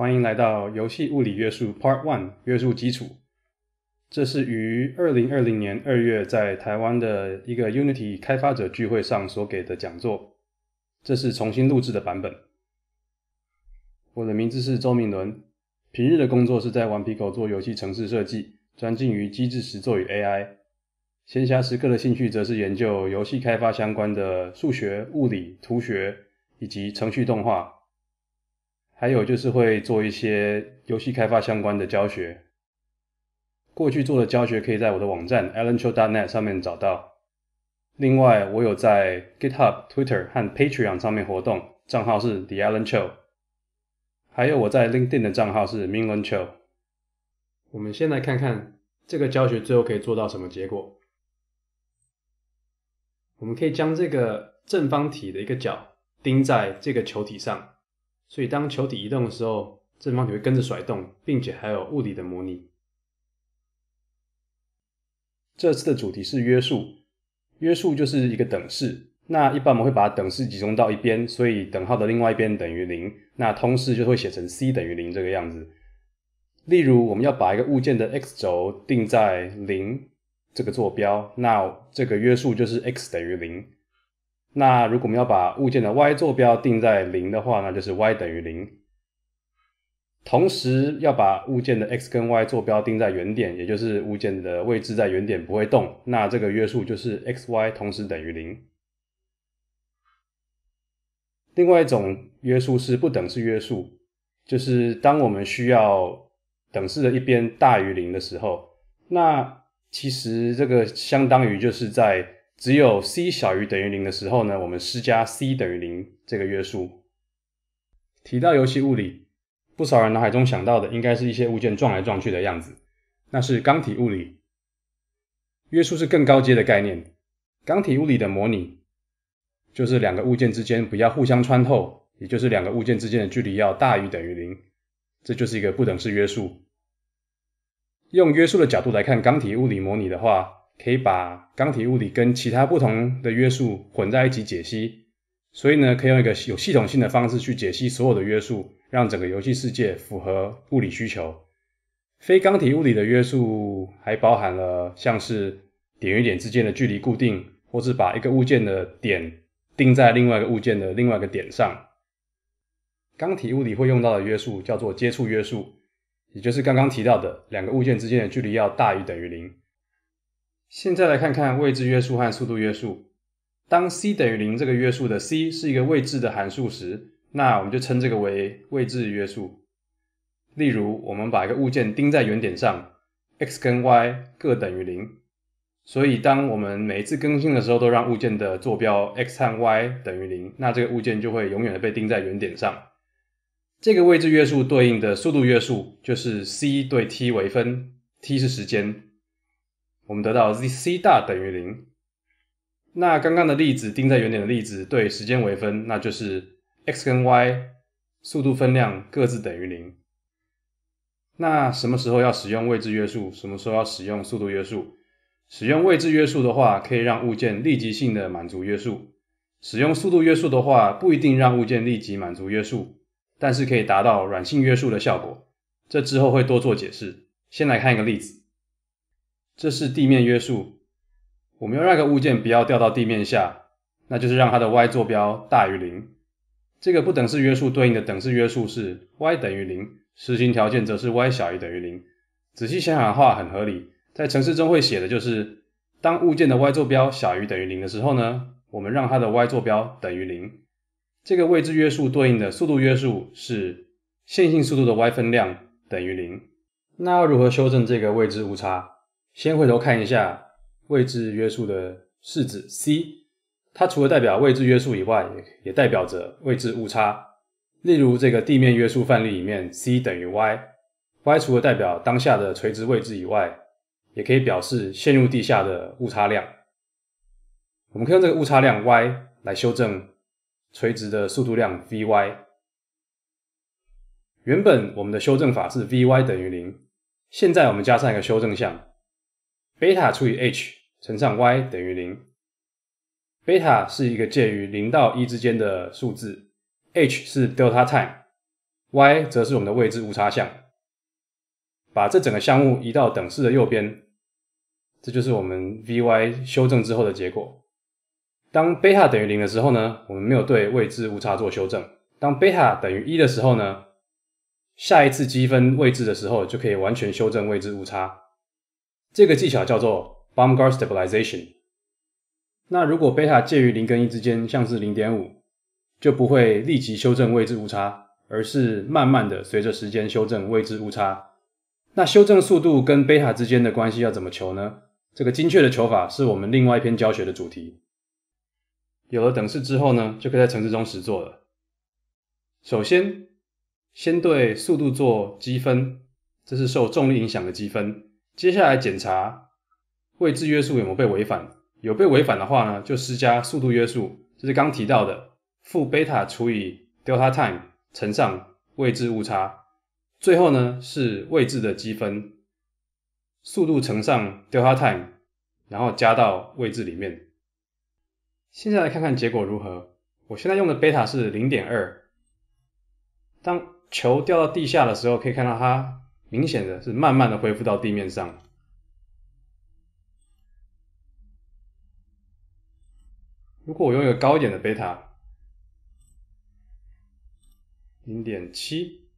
欢迎来到游戏物理约束 Part One：约束基础。这是于二零二零年二月在台湾的一个 Unity 开发者聚会上所给的讲座。这是重新录制的版本。我的名字是周明伦，平日的工作是在顽皮狗做游戏城市设计，专精于机制实作与 AI。闲暇时刻的兴趣则是研究游戏开发相关的数学、物理、图学以及程序动画。还有就是会做一些游戏开发相关的教学，过去做的教学可以在我的网站 alancho.net 上面找到。另外，我有在 GitHub、Twitter 和 Patreon 上面活动，账号是 the alancho。还有我在 LinkedIn 的账号是 m i n g a e n c h o 我们先来看看这个教学最后可以做到什么结果。我们可以将这个正方体的一个角钉在这个球体上。所以当球体移动的时候，正方体会跟着甩动，并且还有物理的模拟。这次的主题是约束，约束就是一个等式。那一般我们会把等式集中到一边，所以等号的另外一边等于零。那通式就会写成 c 等于零这个样子。例如，我们要把一个物件的 x 轴定在零这个坐标，那这个约束就是 x 等于零。那如果我们要把物件的 y 坐标定在零的话，那就是 y 等于零。同时要把物件的 x 跟 y 坐标定在原点，也就是物件的位置在原点不会动。那这个约束就是 x、y 同时等于零。另外一种约束是不等式约束，就是当我们需要等式的一边大于零的时候，那其实这个相当于就是在只有 c 小于等于零的时候呢，我们施加 c 等于零这个约束。提到游戏物理，不少人脑海中想到的应该是一些物件撞来撞去的样子，那是钢体物理。约束是更高阶的概念，钢体物理的模拟就是两个物件之间不要互相穿透，也就是两个物件之间的距离要大于等于零，这就是一个不等式约束。用约束的角度来看钢体物理模拟的话。可以把刚体物理跟其他不同的约束混在一起解析，所以呢，可以用一个有系统性的方式去解析所有的约束，让整个游戏世界符合物理需求。非刚体物理的约束还包含了像是点与点之间的距离固定，或是把一个物件的点钉在另外一个物件的另外一个点上。刚体物理会用到的约束叫做接触约束，也就是刚刚提到的两个物件之间的距离要大于等于零。现在来看看位置约束和速度约束。当 c 等于零这个约束的 c 是一个位置的函数时，那我们就称这个为位置约束。例如，我们把一个物件钉在原点上，x 跟 y 各等于零。所以，当我们每一次更新的时候，都让物件的坐标 x 和 y 等于零，那这个物件就会永远的被钉在原点上。这个位置约束对应的速度约束就是 c 对 t 为分，t 是时间。我们得到 z c 大等于零。那刚刚的例子，定在原点的例子，对时间为分，那就是 x 跟 y 速度分量各自等于零。那什么时候要使用位置约束？什么时候要使用速度约束？使用位置约束的话，可以让物件立即性的满足约束；使用速度约束的话，不一定让物件立即满足约束，但是可以达到软性约束的效果。这之后会多做解释。先来看一个例子。这是地面约束，我们让一个物件不要掉到地面下，那就是让它的 y 坐标大于零。这个不等式约束对应的等式约束是 y 等于零，实行条件则是 y 小于等于零。仔细想想的话很合理，在程式中会写的就是，当物件的 y 坐标小于等于零的时候呢，我们让它的 y 坐标等于零。这个位置约束对应的速度约束是线性速度的 y 分量等于零。那要如何修正这个位置误差？先回头看一下位置约束的式子 c，它除了代表位置约束以外，也代表着位置误差。例如这个地面约束范例里面，c 等于 y，y 除了代表当下的垂直位置以外，也可以表示陷入地下的误差量。我们可以用这个误差量 y 来修正垂直的速度量 v y。原本我们的修正法是 v y 等于零，现在我们加上一个修正项。贝塔除以 h 乘上 y 等于零。贝塔是一个介于零到一之间的数字，h 是 delta time，y 则是我们的位置误差项。把这整个项目移到等式的右边，这就是我们 vy 修正之后的结果。当贝塔等于零的时候呢，我们没有对位置误差做修正。当贝塔等于一的时候呢，下一次积分位置的时候就可以完全修正位置误差。这个技巧叫做 b a u m g a r d e stabilization。那如果贝塔介于零跟一之间，像是零点五，就不会立即修正位置误差，而是慢慢的随着时间修正位置误差。那修正速度跟贝塔之间的关系要怎么求呢？这个精确的求法是我们另外一篇教学的主题。有了等式之后呢，就可以在程式中实作了。首先，先对速度做积分，这是受重力影响的积分。接下来检查位置约束有没有被违反，有被违反的话呢，就施加速度约束，这是刚提到的负贝塔除以 delta time 乘上位置误差，最后呢是位置的积分，速度乘上 delta time，然后加到位置里面。现在来看看结果如何，我现在用的贝塔是零点二，当球掉到地下的时候，可以看到它。明显的是，慢慢的恢复到地面上。如果我用一个高一点的贝塔，零点七，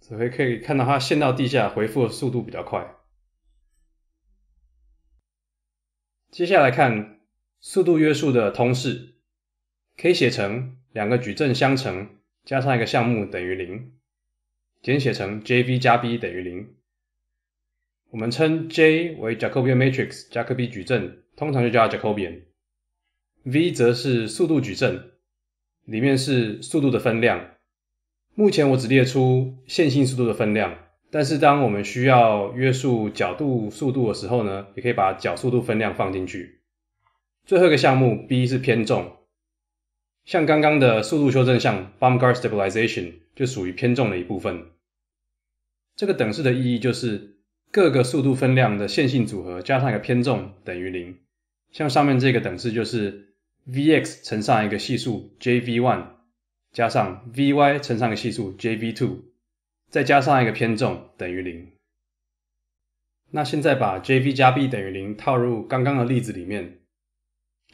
只会可以看到它陷到地下，回复的速度比较快。接下来看速度约束的通式，可以写成两个矩阵相乘。加上一个项目等于零，简写成 Jv 加 b 等于零。我们称 J 为 Jacobian matrix，加科比矩阵，通常就叫 Jacobian。v 则是速度矩阵，里面是速度的分量。目前我只列出线性速度的分量，但是当我们需要约束角度速度的时候呢，也可以把角速度分量放进去。最后一个项目 b 是偏重。像刚刚的速度修正项 b u m g a r d stabilization 就属于偏重的一部分。这个等式的意义就是各个速度分量的线性组合加上一个偏重等于零。像上面这个等式就是 v_x 乘上一个系数 jv1 加上 v_y 乘上一个系数 jv2 再加上一个偏重等于零。那现在把 jv 加 b 等于零套入刚刚的例子里面，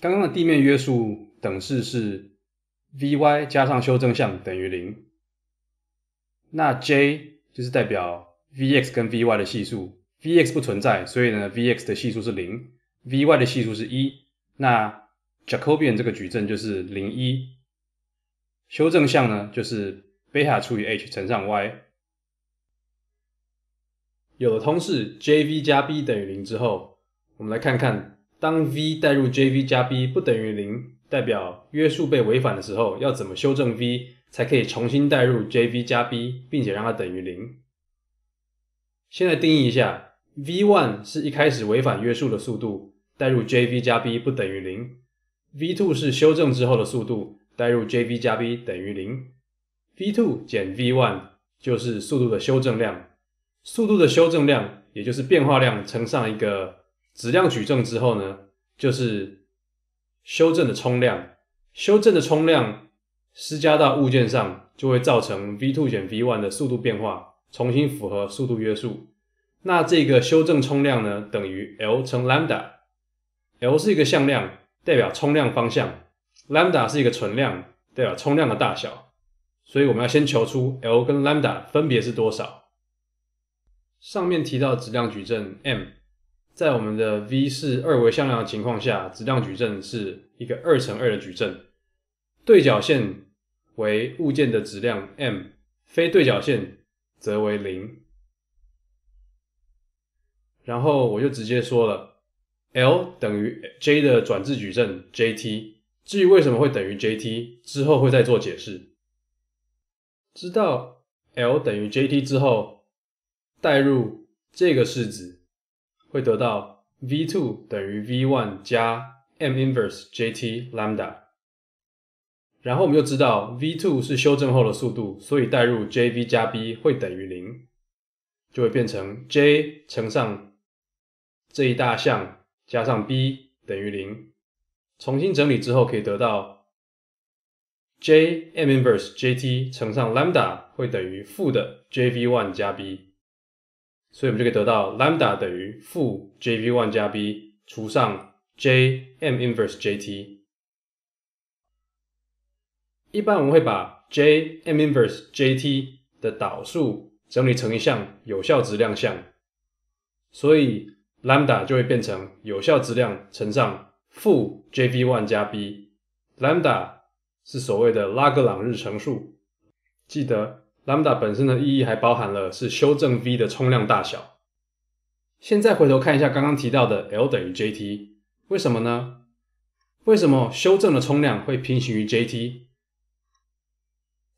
刚刚的地面约束等式是。v y 加上修正项等于零，那 j 就是代表 v x 跟 v y 的系数，v x 不存在，所以呢 v x 的系数是零，v y 的系数是一，那 jacobian 这个矩阵就是零一，修正项呢就是贝塔除以 h 乘上 y，有了通式 j v 加 b 等于零之后，我们来看看当 v 代入 j v 加 b 不等于零。代表约束被违反的时候，要怎么修正 v 才可以重新代入 jv 加 b，并且让它等于零？现在定义一下，v one 是一开始违反约束的速度，代入 jv 加 b 不等于零；v two 是修正之后的速度，代入 jv 加 b 等于零；v two 减 v one 就是速度的修正量。速度的修正量，也就是变化量乘上一个质量矩阵之后呢，就是。修正的冲量，修正的冲量施加到物件上，就会造成 v two 减 v one 的速度变化，重新符合速度约束。那这个修正冲量呢，等于 l 乘 lambda，l 是一个向量，代表冲量方向，lambda 是一个存量，代表冲量的大小。所以我们要先求出 l 跟 lambda 分别是多少。上面提到质量矩阵 m。在我们的 V 是二维向量的情况下，质量矩阵是一个二乘二的矩阵，对角线为物件的质量 m，非对角线则为零。然后我就直接说了，L 等于 J 的转置矩阵 Jt。至于为什么会等于 Jt，之后会再做解释。知道 L 等于 Jt 之后，代入这个式子。会得到 v two 等于 v one 加 m inverse Jt lambda，然后我们又知道 v two 是修正后的速度，所以代入 Jv 加 b 会等于零，就会变成 J 乘上这一大项加上 b 等于零，重新整理之后可以得到 J m inverse Jt 乘上 lambda 会等于负的 j v one 加 b。所以我们就可以得到 lambda 等于负 j v one 加 b 除上 J M inverse Jt。一般我们会把 J M inverse Jt 的导数整理成一项有效值量项，所以 lambda 就会变成有效质量乘上负 j v one 加 b。lambda 是所谓的拉格朗日乘数，记得。Lambda 本身的意义还包含了是修正 v 的冲量大小。现在回头看一下刚刚提到的 l 等于 jT，为什么呢？为什么修正的冲量会平行于 jT？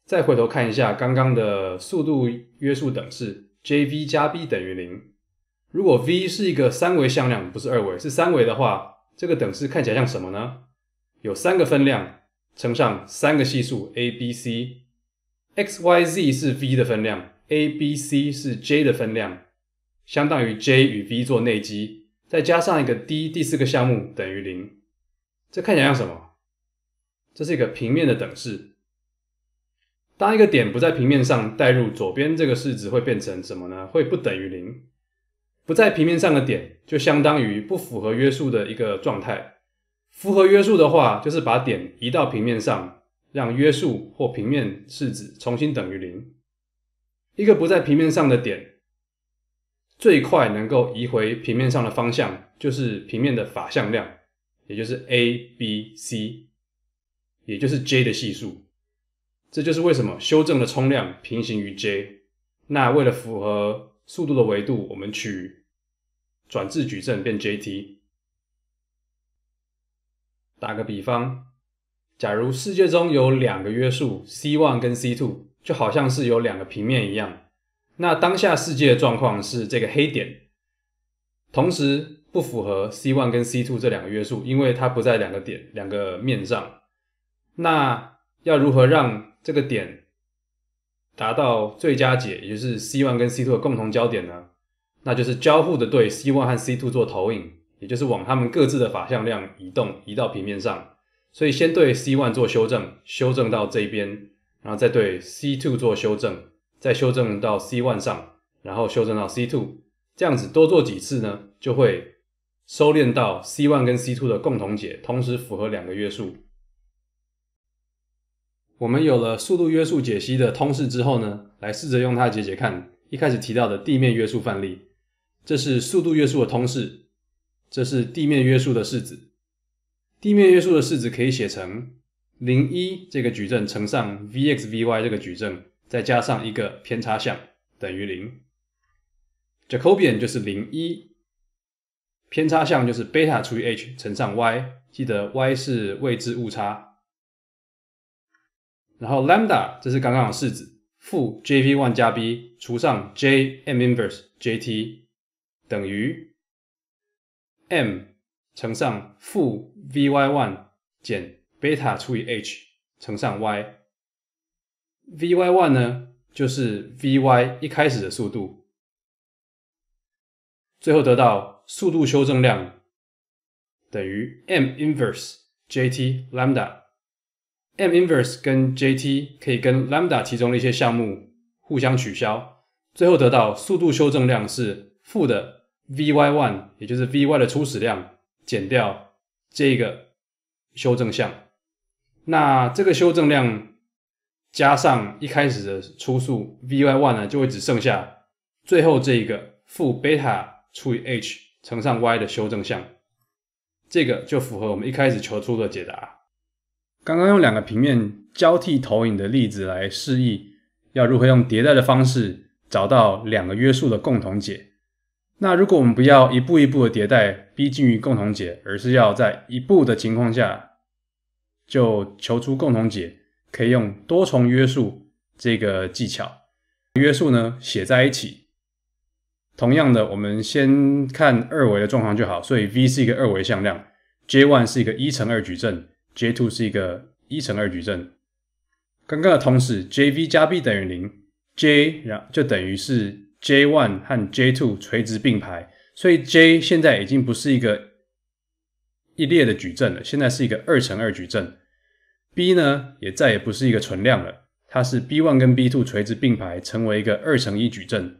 再回头看一下刚刚的速度约束等式 jv 加 b 等于零。如果 v 是一个三维向量，不是二维，是三维的话，这个等式看起来像什么呢？有三个分量乘上三个系数 a、b、c。x, y, z 是 v 的分量，a, b, c 是 j 的分量，相当于 j 与 v 做内积，再加上一个 d，第四个项目等于零。这看起来像什么？这是一个平面的等式。当一个点不在平面上，代入左边这个式子会变成什么呢？会不等于零。不在平面上的点，就相当于不符合约束的一个状态。符合约束的话，就是把点移到平面上。让约束或平面式子重新等于零，一个不在平面上的点，最快能够移回平面上的方向就是平面的法向量，也就是 a、b、c，也就是 j 的系数。这就是为什么修正的冲量平行于 j。那为了符合速度的维度，我们取转置矩阵变 jT。打个比方。假如世界中有两个约束 C one 跟 C two，就好像是有两个平面一样。那当下世界的状况是这个黑点，同时不符合 C one 跟 C two 这两个约束，因为它不在两个点、两个面上。那要如何让这个点达到最佳解，也就是 C one 跟 C two 的共同焦点呢？那就是交互的对 C one 和 C two 做投影，也就是往它们各自的法向量移动，移到平面上。所以先对 C one 做修正，修正到这边，然后再对 C two 做修正，再修正到 C one 上，然后修正到 C two，这样子多做几次呢，就会收敛到 C one 跟 C two 的共同解，同时符合两个约束。我们有了速度约束解析的通式之后呢，来试着用它解解看，一开始提到的地面约束范例，这是速度约束的通式，这是地面约束的式子。地面约束的式子可以写成零一这个矩阵乘上 v x v y 这个矩阵，再加上一个偏差项等于零。Jacobian 就是零一，偏差项就是贝塔除以 h 乘上 y，记得 y 是未知误差。然后 lambda 这是刚刚的式子，负 j v one 加 b 除上 j m inverse j t 等于 m。乘上负 v y one 减贝塔除以 h 乘上 y v y one 呢，就是 v y 一开始的速度。最后得到速度修正量等于 m inverse j t lambda m inverse 跟 j t 可以跟 lambda 其中的一些项目互相取消，最后得到速度修正量是负的 v y one，也就是 v y 的初始量。减掉这个修正项，那这个修正量加上一开始的初速 v y y 呢，就会只剩下最后这一个负贝塔除以 h 乘上 y 的修正项，这个就符合我们一开始求出的解答。刚刚用两个平面交替投影的例子来示意，要如何用迭代的方式找到两个约束的共同解。那如果我们不要一步一步的迭代逼近于共同解，而是要在一步的情况下就求出共同解，可以用多重约束这个技巧。约束呢写在一起。同样的，我们先看二维的状况就好。所以 v 是一个二维向量，j one 是一个一乘二矩阵，j two 是一个一乘二矩阵。刚刚的同时 j v 加 b 等于零，j 然就等于是。J one 和 J two 垂直并排，所以 J 现在已经不是一个一列的矩阵了，现在是一个二乘二矩阵。B 呢，也再也不是一个存量了，它是 B one 跟 B two 垂直并排，成为一个二乘一矩阵。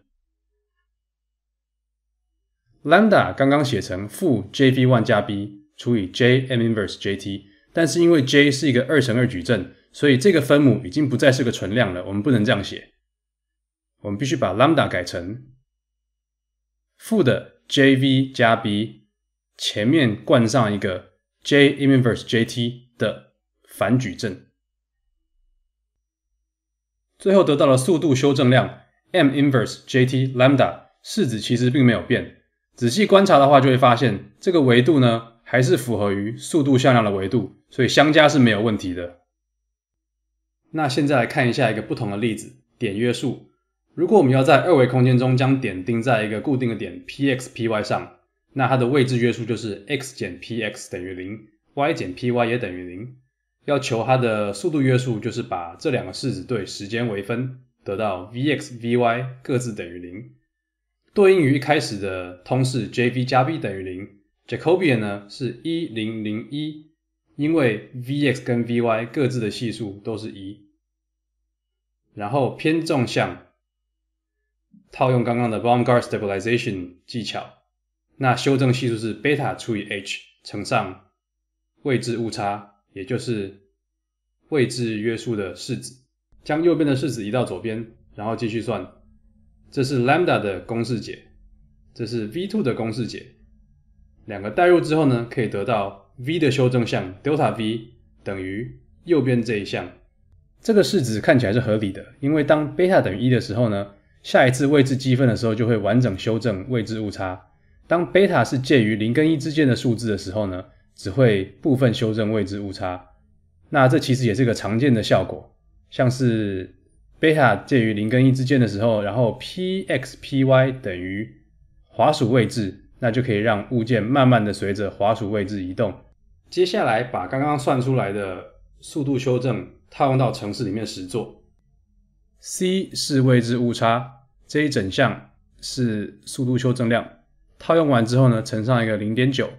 Lambda 刚刚写成负 J V one 加 B 除以 J M inverse J T，但是因为 J 是一个二乘二矩阵，所以这个分母已经不再是个存量了，我们不能这样写。我们必须把 lambda 改成负的 Jv 加 b，前面冠上一个 J inverse Jt 的反矩阵，最后得到了速度修正量 M inverse Jt lambda。式子其实并没有变，仔细观察的话就会发现，这个维度呢还是符合于速度向量的维度，所以相加是没有问题的。那现在来看一下一个不同的例子，点约束。如果我们要在二维空间中将点钉在一个固定的点 P_x P_y 上，那它的位置约束就是 x 减 P_x 等于零，y 减 P_y 也等于零。要求它的速度约束就是把这两个式子对时间为分，得到 v_x v_y 各自等于零，对应于一开始的通式 J v 加 b 等于零。Jacobian 呢是1 0 0 1，因为 v_x 跟 v_y 各自的系数都是一。然后偏纵向。套用刚刚的 b a u m g a r t stabilization 技巧，那修正系数是贝塔除以 h 乘上位置误差，也就是位置约束的式子。将右边的式子移到左边，然后继续算。这是 lambda 的公式解，这是 v2 的公式解。两个代入之后呢，可以得到 v 的修正项 delta v 等于右边这一项。这个式子看起来是合理的，因为当贝塔等于一的时候呢。下一次位置积分的时候就会完整修正位置误差。当贝塔是介于零跟一之间的数字的时候呢，只会部分修正位置误差。那这其实也是个常见的效果。像是贝塔介于零跟一之间的时候，然后 p x p y 等于滑鼠位置，那就可以让物件慢慢的随着滑鼠位置移动。接下来把刚刚算出来的速度修正套用到城市里面实做。c 是位置误差。这一整项是速度修正量，套用完之后呢，乘上一个零点九，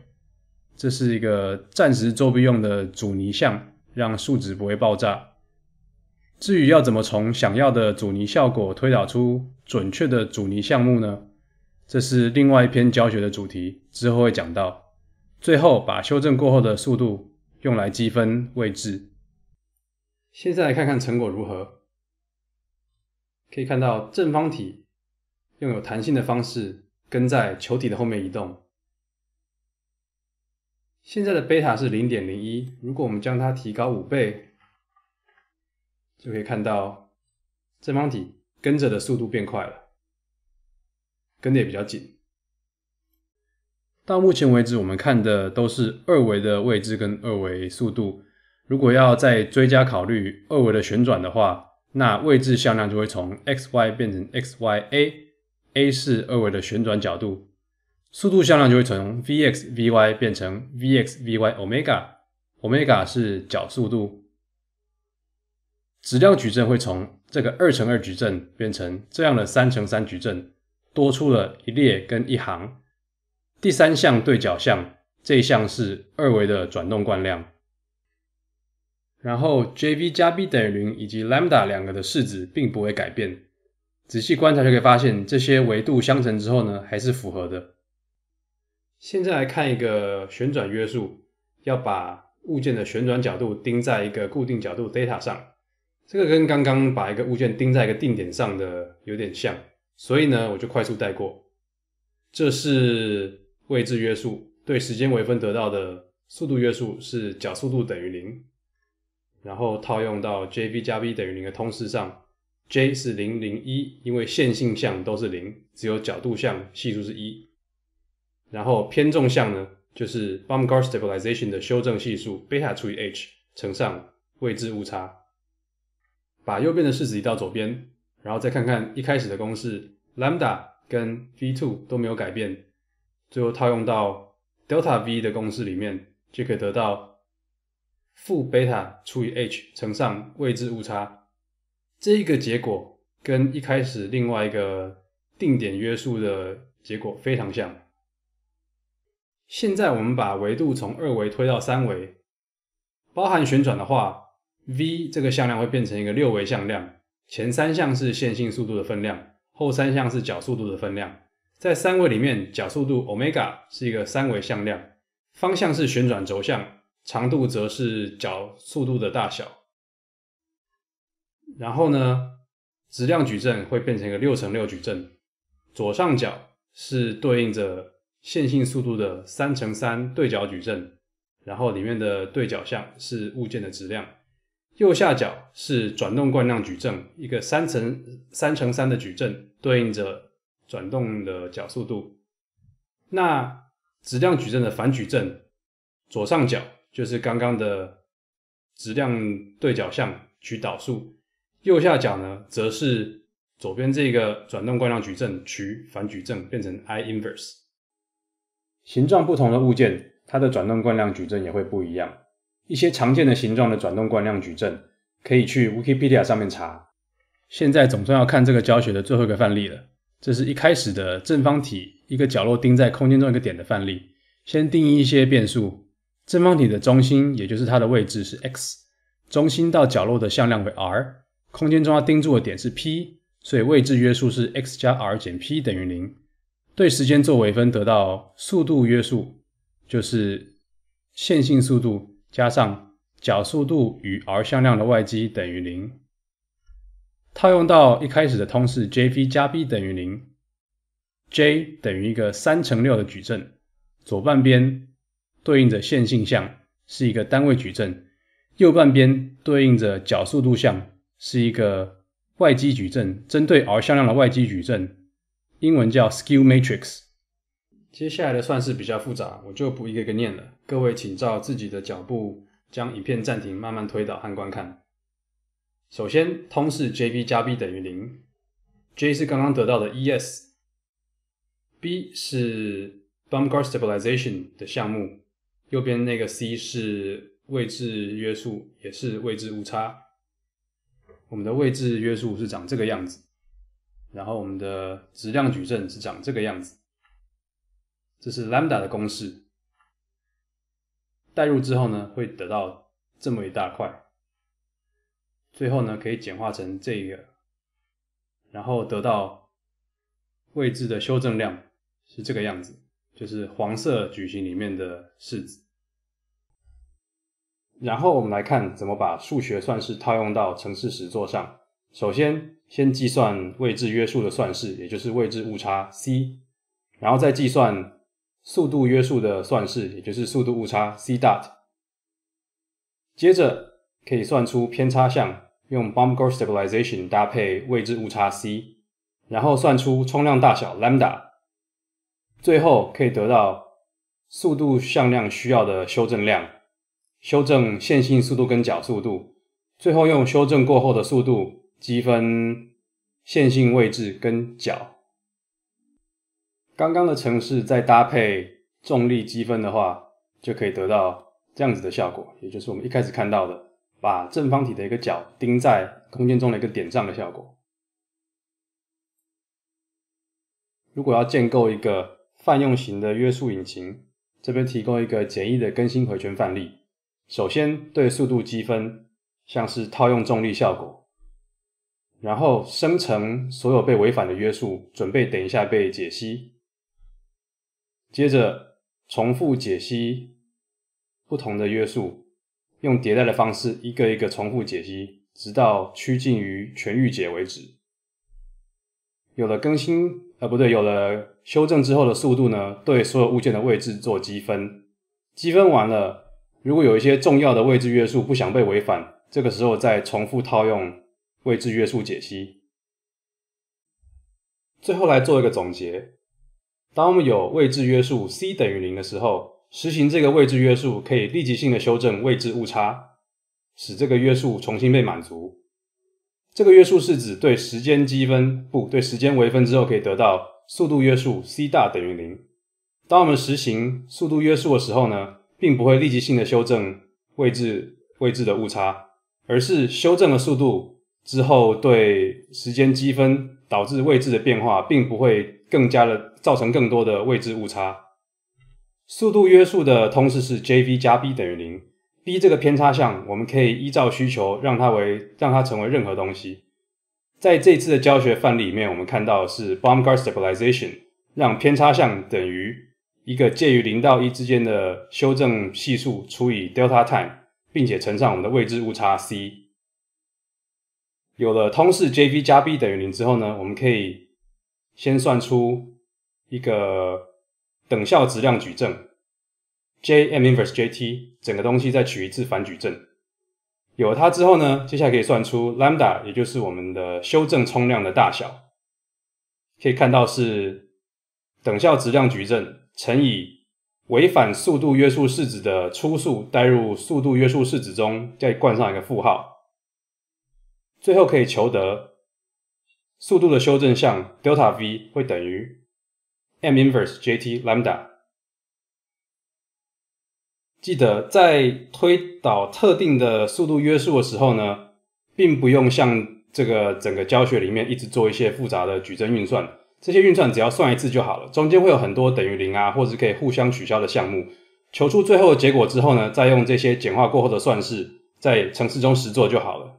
这是一个暂时作弊用的阻尼项，让数值不会爆炸。至于要怎么从想要的阻尼效果推导出准确的阻尼项目呢？这是另外一篇教学的主题，之后会讲到。最后把修正过后的速度用来积分位置。现在来看看成果如何。可以看到正方体用有弹性的方式跟在球体的后面移动。现在的贝塔是零点零一，如果我们将它提高五倍，就可以看到正方体跟着的速度变快了，跟的也比较紧。到目前为止，我们看的都是二维的位置跟二维速度。如果要再追加考虑二维的旋转的话，那位置向量就会从 x y 变成 x y a，a 是二维的旋转角度。速度向量就会从 v x v y 变成 v x v y omega，omega 是角速度。质量矩阵会从这个二乘二矩阵变成这样的三乘三矩阵，多出了一列跟一行。第三项对角项这一项是二维的转动惯量。然后 jv 加 b 等于零，以及 lambda 两个的式子并不会改变。仔细观察就可以发现，这些维度相乘之后呢，还是符合的。现在来看一个旋转约束，要把物件的旋转角度钉在一个固定角度 theta 上。这个跟刚刚把一个物件钉在一个定点上的有点像，所以呢，我就快速带过。这是位置约束，对时间微分得到的速度约束是角速度等于零。然后套用到 jv 加 v 等于零的通式上，j 是零零一，因为线性项都是零，只有角度项系数是一。然后偏纵向呢，就是 b a u m g a r t stabilization 的修正系数贝塔除以 h 乘上位置误差。把右边的式子移到左边，然后再看看一开始的公式，lambda 跟 v two 都没有改变，最后套用到 delta v 的公式里面，就可以得到。负贝塔除以 h 乘上位置误差，这一个结果跟一开始另外一个定点约束的结果非常像。现在我们把维度从二维推到三维，包含旋转的话，v 这个向量会变成一个六维向量，前三项是线性速度的分量，后三项是角速度的分量。在三维里面，角速度 omega 是一个三维向量，方向是旋转轴向。长度则是角速度的大小，然后呢，质量矩阵会变成一个六乘六矩阵，左上角是对应着线性速度的三乘三对角矩阵，然后里面的对角项是物件的质量，右下角是转动惯量矩阵，一个三乘三乘三的矩阵对应着转动的角速度，那质量矩阵的反矩阵左上角。就是刚刚的质量对角项取导数，右下角呢，则是左边这个转动惯量矩阵取反矩阵变成 I inverse。形状不同的物件，它的转动惯量矩阵也会不一样。一些常见的形状的转动惯量矩阵，可以去 Wikipedia 上面查。现在总算要看这个教学的最后一个范例了。这是一开始的正方体，一个角落钉在空间中一个点的范例。先定义一些变数。正方体的中心，也就是它的位置是 x，中心到角落的向量为 r，空间中要盯住的点是 p，所以位置约束是 x 加 r 减 p 等于零。对时间做微分，得到速度约束就是线性速度加上角速度与 r 向量的外积等于零。套用到一开始的通式 jv 加 b 等于零，j 等于一个三乘六的矩阵，左半边。对应着线性项是一个单位矩阵，右半边对应着角速度项是一个外积矩阵，针对 r 向量的外积矩阵，英文叫 skew matrix。接下来的算式比较复杂，我就不一个一个念了，各位请照自己的脚步将影片暂停，慢慢推导和观看。首先，通式 j B 加 b 等于零，J 是刚刚得到的 ES，b 是 b u m g a r d stabilization 的项目。右边那个 c 是位置约束，也是位置误差。我们的位置约束是长这个样子，然后我们的质量矩阵是长这个样子。这是 lambda 的公式，代入之后呢，会得到这么一大块，最后呢可以简化成这个，然后得到位置的修正量是这个样子。就是黄色矩形里面的式子。然后我们来看怎么把数学算式套用到城市时座上。首先，先计算位置约束的算式，也就是位置误差 c，然后再计算速度约束的算式，也就是速度误差 c dot。接着可以算出偏差项，用 b o u m g o l stabilization 搭配位置误差 c，然后算出冲量大小 lambda。最后可以得到速度向量需要的修正量，修正线性速度跟角速度。最后用修正过后的速度积分线性位置跟角。刚刚的程式再搭配重力积分的话，就可以得到这样子的效果，也就是我们一开始看到的，把正方体的一个角钉在空间中的一个点上的效果。如果要建构一个。泛用型的约束引擎，这边提供一个简易的更新回圈范例。首先对速度积分，像是套用重力效果，然后生成所有被违反的约束，准备等一下被解析。接着重复解析不同的约束，用迭代的方式一个一个重复解析，直到趋近于全域解为止。有了更新，呃不对，有了修正之后的速度呢，对所有物件的位置做积分，积分完了，如果有一些重要的位置约束不想被违反，这个时候再重复套用位置约束解析。最后来做一个总结，当我们有位置约束 c 等于零的时候，实行这个位置约束可以立即性的修正位置误差，使这个约束重新被满足。这个约束是指对时间积分，不对时间微分之后可以得到速度约束 c 大等于零。当我们实行速度约束的时候呢，并不会立即性的修正位置位置的误差，而是修正了速度之后对时间积分导致位置的变化，并不会更加的造成更多的位置误差。速度约束的通式是 jv 加 b 等于零。b 这个偏差项，我们可以依照需求让它为让它成为任何东西。在这次的教学范例里面，我们看到是 b a u m g a r d s t a b i l i z a t i o n 让偏差项等于一个介于零到一之间的修正系数除以 delta time，并且乘上我们的未知误差 c。有了通式 Jv 加 b 等于零之后呢，我们可以先算出一个等效质量矩阵。Jm inverse JT 整个东西再取一次反矩阵，有了它之后呢，接下来可以算出 lambda，也就是我们的修正冲量的大小，可以看到是等效质量矩阵乘以违反速度约束式子的初速代入速度约束式子中，再冠上一个负号，最后可以求得速度的修正项 delta v 会等于 m inverse JT lambda。记得在推导特定的速度约束的时候呢，并不用像这个整个教学里面一直做一些复杂的矩阵运算，这些运算只要算一次就好了。中间会有很多等于零啊，或是可以互相取消的项目，求出最后的结果之后呢，再用这些简化过后的算式在程式中实做就好了。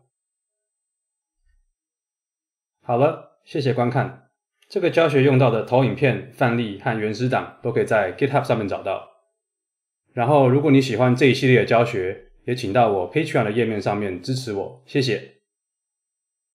好了，谢谢观看。这个教学用到的投影片、范例和原始档都可以在 GitHub 上面找到。然后，如果你喜欢这一系列的教学，也请到我 Patreon 的页面上面支持我，谢谢。